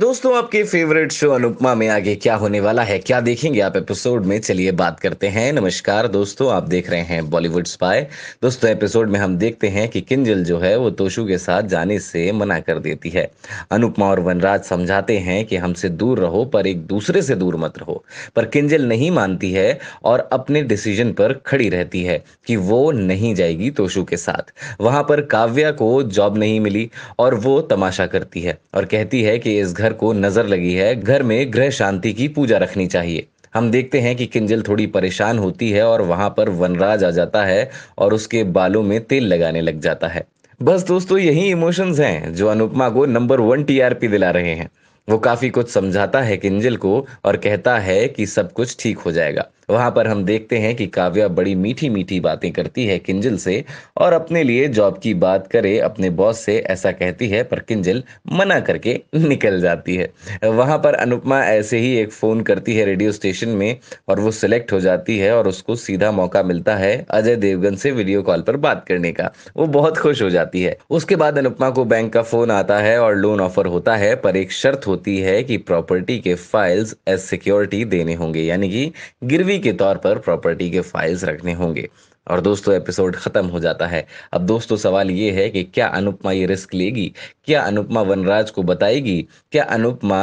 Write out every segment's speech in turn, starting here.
दोस्तों आपके favourite show Anupama में आगे क्या होने वाला है क्या देखेंगे आप एपिसोड में चलिए बात करते हैं नमस्कार दोस्तों आप देख रहे हैं बॉलीवुड स्पाई दोस्तों एपिसोड में हम देखते हैं कि किंजल जो है वो तोशु के साथ जाने से मना कर देती है अनुपमा और वनराज समझाते हैं कि हमसे दूर रहो पर एक दूसरे से दूर मत रहो पर किंजल नहीं मानती है और अपने डिसीजन पर खड़ी रहती है कि वो नहीं जाएगी तोशु के साथ वहां पर काव्या को जॉब नहीं मिली और वो तमाशा करती है और कहती है कि इस घर को नजर लगी है घर में ग्रह शांति की पूजा रखनी चाहिए हम देखते हैं कि किंजल थोड़ी परेशान होती है और वहां पर वनराज आ जाता है और उसके बालों में तेल लगाने लग जाता है बस दोस्तों यही इमोशंस हैं जो अनुपमा को नंबर वन टीआरपी दिला रहे हैं वो काफ़ी कुछ समझाता है किंजल को और कहता है कि सब कुछ ठीक हो जाएगा वहां पर हम देखते हैं कि काव्या बड़ी मीठी मीठी बातें करती है किंजल से और अपने लिए जॉब की बात करे अपने बॉस से ऐसा कहती है पर किंजल मना करके निकल जाती है वहां पर अनुपमा ऐसे ही एक फ़ोन करती है रेडियो स्टेशन में और वो सिलेक्ट हो जाती है और उसको सीधा मौका मिलता है अजय देवगन से वीडियो कॉल पर बात करने का वो बहुत खुश हो जाती है उसके बाद अनुपमा को बैंक का फ़ोन आता है और लोन ऑफर होता है पर एक शर्त होती होती है कि प्रॉपर्टी के फाइल्स एज सिक्योरिटी देने होंगे यानी कि गिरवी के तौर पर प्रॉपर्टी के फाइल्स रखने होंगे और दोस्तों एपिसोड ख़त्म हो जाता है अब दोस्तों सवाल ये है कि क्या अनुपमा ये रिस्क लेगी क्या अनुपमा वनराज को बताएगी क्या अनुपमा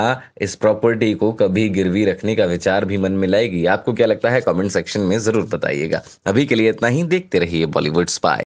इस प्रॉपर्टी को कभी गिरवी रखने का विचार भी मन में लाएगी आपको क्या लगता है कमेंट सेक्शन में ज़रूर बताइएगा अभी के लिए इतना ही देखते रहिए बॉलीवुड स्पाई